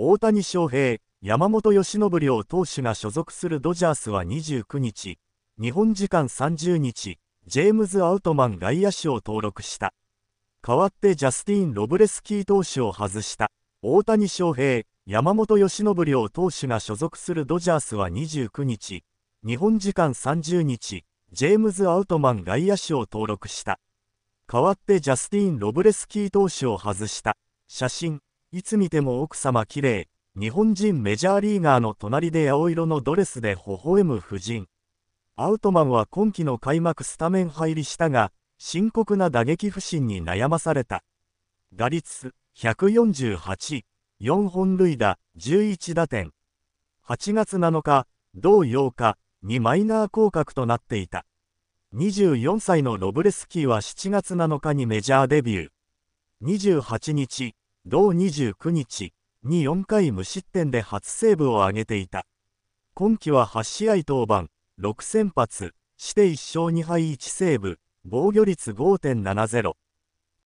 大谷翔平、山本由伸両投手が所属するドジャースは29日、日本時間30日、ジェームズ・アウトマン外野手を登録した。代わってジャスティン・ロブレスキー投手を外した。大谷翔平、山本由伸両投手が所属するドジャースは29日、日本時間30日、ジェームズ・アウトマン外野手を登録した。代わってジャスティン・ロブレスキー投手を外した。写真いつ見ても奥様綺麗日本人メジャーリーガーの隣で青色のドレスで微笑む夫人アウトマンは今季の開幕スタメン入りしたが深刻な打撃不振に悩まされた打率148 4本塁打11打点8月7日同8日にマイナー降格となっていた24歳のロブレスキーは7月7日にメジャーデビュー28日同29日に4回無失点で初セーブを挙げていた。今季は8試合登板、6先発、して1勝2敗1セーブ、防御率5.70。